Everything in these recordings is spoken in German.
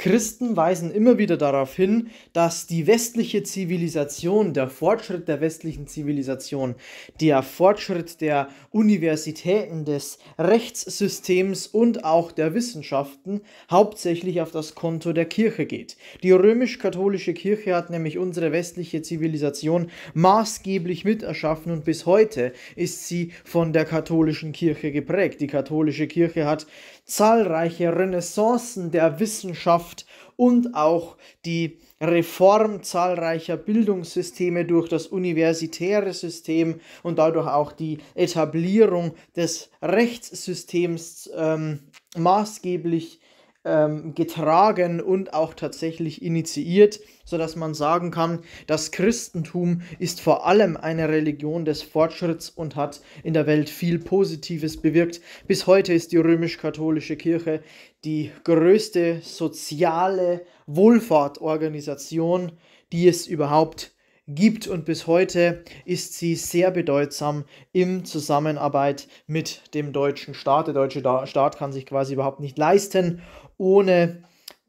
Christen weisen immer wieder darauf hin, dass die westliche Zivilisation, der Fortschritt der westlichen Zivilisation, der Fortschritt der Universitäten, des Rechtssystems und auch der Wissenschaften hauptsächlich auf das Konto der Kirche geht. Die römisch-katholische Kirche hat nämlich unsere westliche Zivilisation maßgeblich miterschaffen und bis heute ist sie von der katholischen Kirche geprägt. Die katholische Kirche hat zahlreiche Renaissancen der Wissenschaft und auch die Reform zahlreicher Bildungssysteme durch das universitäre System und dadurch auch die Etablierung des Rechtssystems ähm, maßgeblich ähm, getragen und auch tatsächlich initiiert, sodass man sagen kann, das Christentum ist vor allem eine Religion des Fortschritts und hat in der Welt viel Positives bewirkt. Bis heute ist die römisch-katholische Kirche die größte soziale Wohlfahrtorganisation, die es überhaupt gibt gibt und bis heute ist sie sehr bedeutsam im Zusammenarbeit mit dem deutschen Staat. Der deutsche Staat kann sich quasi überhaupt nicht leisten, ohne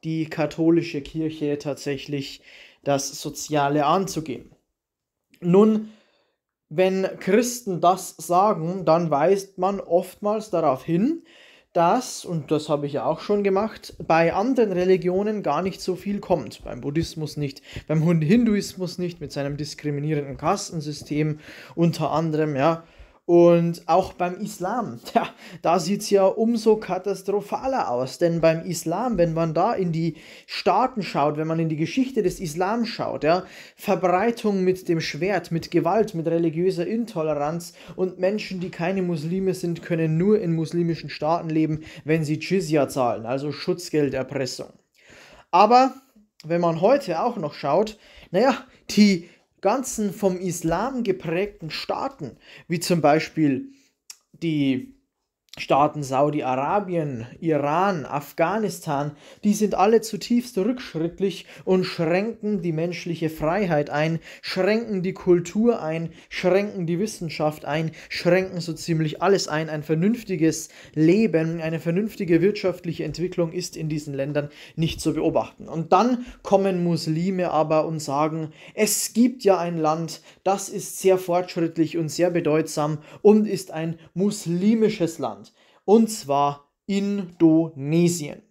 die katholische Kirche tatsächlich das Soziale anzugehen. Nun, wenn Christen das sagen, dann weist man oftmals darauf hin, dass, und das habe ich ja auch schon gemacht, bei anderen Religionen gar nicht so viel kommt. Beim Buddhismus nicht, beim Hinduismus nicht, mit seinem diskriminierenden Kastensystem unter anderem, ja. Und auch beim Islam, ja, da sieht es ja umso katastrophaler aus. Denn beim Islam, wenn man da in die Staaten schaut, wenn man in die Geschichte des Islam schaut, ja, Verbreitung mit dem Schwert, mit Gewalt, mit religiöser Intoleranz und Menschen, die keine Muslime sind, können nur in muslimischen Staaten leben, wenn sie Jizya zahlen, also Schutzgelderpressung. Aber wenn man heute auch noch schaut, naja, die ganzen vom Islam geprägten Staaten, wie zum Beispiel die Staaten Saudi-Arabien, Iran, Afghanistan, die sind alle zutiefst rückschrittlich und schränken die menschliche Freiheit ein, schränken die Kultur ein, schränken die Wissenschaft ein, schränken so ziemlich alles ein. Ein vernünftiges Leben, eine vernünftige wirtschaftliche Entwicklung ist in diesen Ländern nicht zu beobachten. Und dann kommen Muslime aber und sagen, es gibt ja ein Land, das ist sehr fortschrittlich und sehr bedeutsam und ist ein muslimisches Land und zwar Indonesien.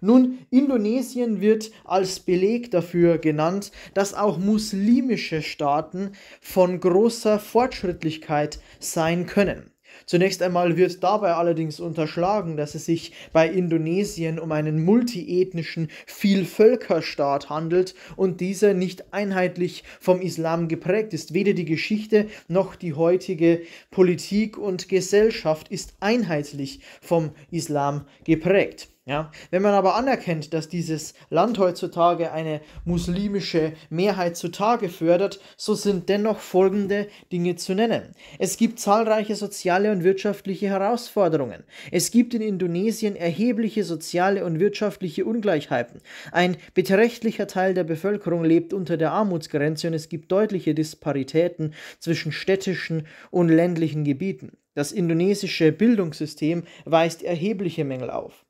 Nun, Indonesien wird als Beleg dafür genannt, dass auch muslimische Staaten von großer Fortschrittlichkeit sein können. Zunächst einmal wird dabei allerdings unterschlagen, dass es sich bei Indonesien um einen multiethnischen Vielvölkerstaat handelt und dieser nicht einheitlich vom Islam geprägt ist. Weder die Geschichte noch die heutige Politik und Gesellschaft ist einheitlich vom Islam geprägt. Ja? Wenn man aber anerkennt, dass dieses Land heutzutage eine muslimische Mehrheit zutage fördert, so sind dennoch folgende Dinge zu nennen. Es gibt zahlreiche soziale und wirtschaftliche Herausforderungen. Es gibt in Indonesien erhebliche soziale und wirtschaftliche Ungleichheiten. Ein beträchtlicher Teil der Bevölkerung lebt unter der Armutsgrenze und es gibt deutliche Disparitäten zwischen städtischen und ländlichen Gebieten. Das indonesische Bildungssystem weist erhebliche Mängel auf.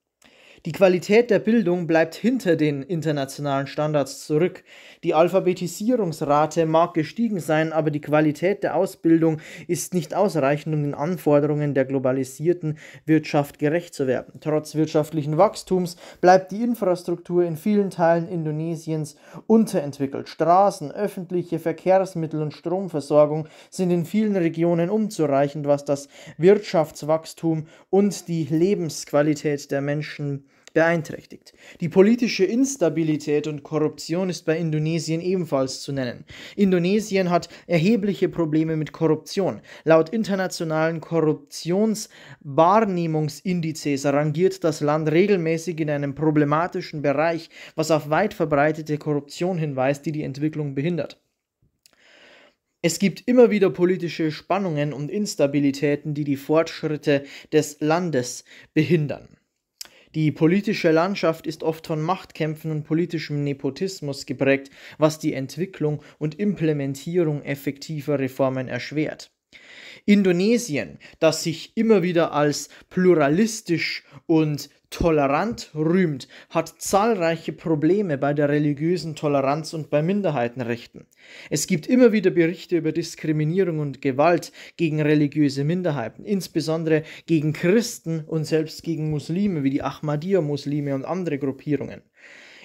Die Qualität der Bildung bleibt hinter den internationalen Standards zurück. Die Alphabetisierungsrate mag gestiegen sein, aber die Qualität der Ausbildung ist nicht ausreichend, um den Anforderungen der globalisierten Wirtschaft gerecht zu werden. Trotz wirtschaftlichen Wachstums bleibt die Infrastruktur in vielen Teilen Indonesiens unterentwickelt. Straßen, öffentliche Verkehrsmittel und Stromversorgung sind in vielen Regionen unzureichend, was das Wirtschaftswachstum und die Lebensqualität der Menschen betrifft beeinträchtigt. Die politische Instabilität und Korruption ist bei Indonesien ebenfalls zu nennen. Indonesien hat erhebliche Probleme mit Korruption. Laut internationalen Korruptionswahrnehmungsindizes rangiert das Land regelmäßig in einem problematischen Bereich, was auf weit verbreitete Korruption hinweist, die die Entwicklung behindert. Es gibt immer wieder politische Spannungen und Instabilitäten, die die Fortschritte des Landes behindern. Die politische Landschaft ist oft von Machtkämpfen und politischem Nepotismus geprägt, was die Entwicklung und Implementierung effektiver Reformen erschwert. Indonesien, das sich immer wieder als pluralistisch und tolerant rühmt, hat zahlreiche Probleme bei der religiösen Toleranz und bei Minderheitenrechten. Es gibt immer wieder Berichte über Diskriminierung und Gewalt gegen religiöse Minderheiten, insbesondere gegen Christen und selbst gegen Muslime wie die Ahmadiyya-Muslime und andere Gruppierungen.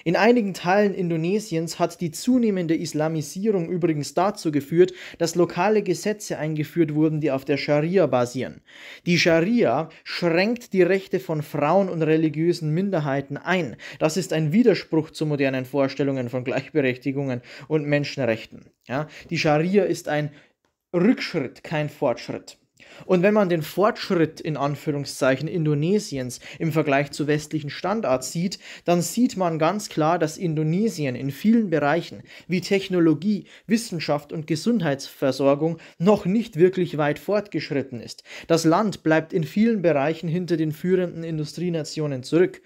In einigen Teilen Indonesiens hat die zunehmende Islamisierung übrigens dazu geführt, dass lokale Gesetze eingeführt wurden, die auf der Scharia basieren. Die Scharia schränkt die Rechte von Frauen und religiösen Minderheiten ein. Das ist ein Widerspruch zu modernen Vorstellungen von Gleichberechtigungen und Menschenrechten. Ja? Die Scharia ist ein Rückschritt, kein Fortschritt. Und wenn man den Fortschritt in Anführungszeichen Indonesiens im Vergleich zu westlichen Standards sieht, dann sieht man ganz klar, dass Indonesien in vielen Bereichen wie Technologie, Wissenschaft und Gesundheitsversorgung noch nicht wirklich weit fortgeschritten ist. Das Land bleibt in vielen Bereichen hinter den führenden Industrienationen zurück.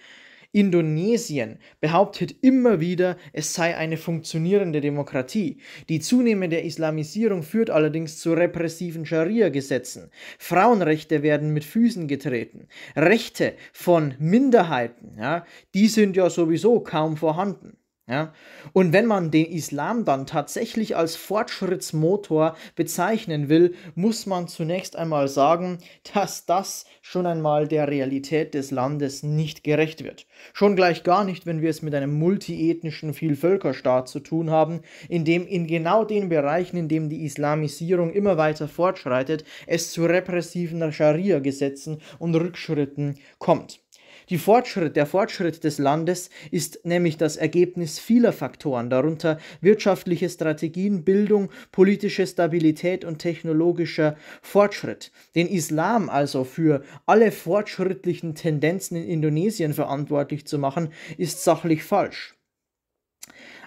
Indonesien behauptet immer wieder, es sei eine funktionierende Demokratie. Die zunehmende Islamisierung führt allerdings zu repressiven Scharia-Gesetzen. Frauenrechte werden mit Füßen getreten. Rechte von Minderheiten, ja, die sind ja sowieso kaum vorhanden. Ja? Und wenn man den Islam dann tatsächlich als Fortschrittsmotor bezeichnen will, muss man zunächst einmal sagen, dass das schon einmal der Realität des Landes nicht gerecht wird. Schon gleich gar nicht, wenn wir es mit einem multiethnischen Vielvölkerstaat zu tun haben, in dem in genau den Bereichen, in dem die Islamisierung immer weiter fortschreitet, es zu repressiven Scharia-Gesetzen und Rückschritten kommt. Die Fortschritt, der Fortschritt des Landes ist nämlich das Ergebnis vieler Faktoren, darunter wirtschaftliche Strategien, Bildung, politische Stabilität und technologischer Fortschritt. Den Islam also für alle fortschrittlichen Tendenzen in Indonesien verantwortlich zu machen, ist sachlich falsch.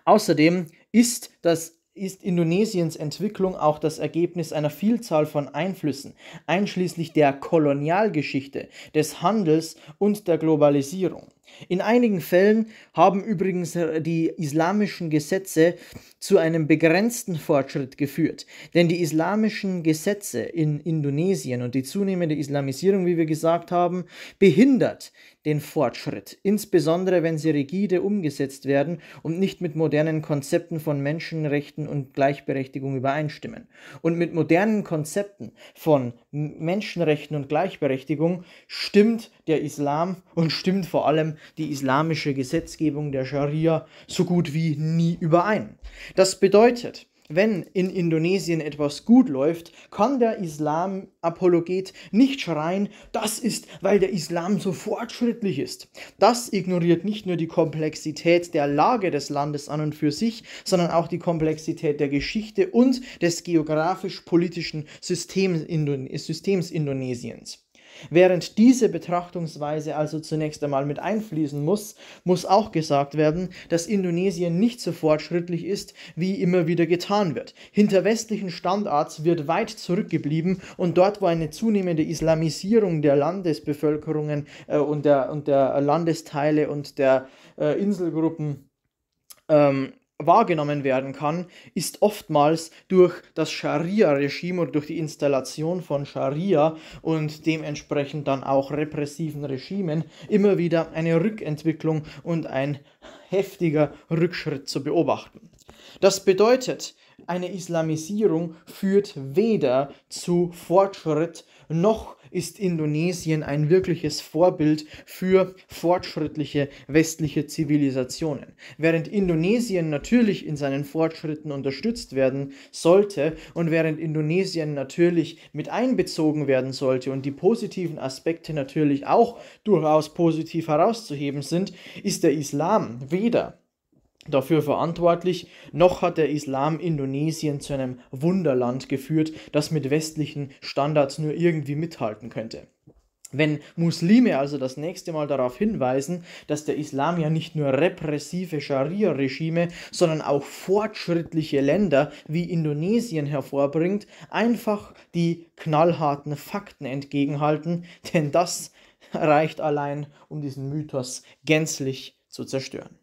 Außerdem ist das ist Indonesiens Entwicklung auch das Ergebnis einer Vielzahl von Einflüssen, einschließlich der Kolonialgeschichte, des Handels und der Globalisierung. In einigen Fällen haben übrigens die islamischen Gesetze zu einem begrenzten Fortschritt geführt, denn die islamischen Gesetze in Indonesien und die zunehmende Islamisierung, wie wir gesagt haben, behindert den Fortschritt, insbesondere wenn sie rigide umgesetzt werden und nicht mit modernen Konzepten von Menschenrechten und Gleichberechtigung übereinstimmen. Und mit modernen Konzepten von Menschenrechten und Gleichberechtigung stimmt der Islam und stimmt vor allem die islamische Gesetzgebung der Scharia so gut wie nie überein. Das bedeutet, wenn in Indonesien etwas gut läuft, kann der Islam-Apologet nicht schreien, das ist, weil der Islam so fortschrittlich ist. Das ignoriert nicht nur die Komplexität der Lage des Landes an und für sich, sondern auch die Komplexität der Geschichte und des geografisch-politischen Systems, Indonesiens. Während diese Betrachtungsweise also zunächst einmal mit einfließen muss, muss auch gesagt werden, dass Indonesien nicht so fortschrittlich ist, wie immer wieder getan wird. Hinter westlichen Standards wird weit zurückgeblieben und dort, wo eine zunehmende Islamisierung der Landesbevölkerungen äh, und, der, und der Landesteile und der äh, Inselgruppen ähm, wahrgenommen werden kann, ist oftmals durch das Scharia-Regime oder durch die Installation von Scharia und dementsprechend dann auch repressiven Regimen immer wieder eine Rückentwicklung und ein heftiger Rückschritt zu beobachten. Das bedeutet, eine Islamisierung führt weder zu Fortschritt noch ist Indonesien ein wirkliches Vorbild für fortschrittliche westliche Zivilisationen. Während Indonesien natürlich in seinen Fortschritten unterstützt werden sollte und während Indonesien natürlich mit einbezogen werden sollte und die positiven Aspekte natürlich auch durchaus positiv herauszuheben sind, ist der Islam weder dafür verantwortlich, noch hat der Islam Indonesien zu einem Wunderland geführt, das mit westlichen Standards nur irgendwie mithalten könnte. Wenn Muslime also das nächste Mal darauf hinweisen, dass der Islam ja nicht nur repressive Scharia-Regime, sondern auch fortschrittliche Länder wie Indonesien hervorbringt, einfach die knallharten Fakten entgegenhalten, denn das reicht allein, um diesen Mythos gänzlich zu zerstören.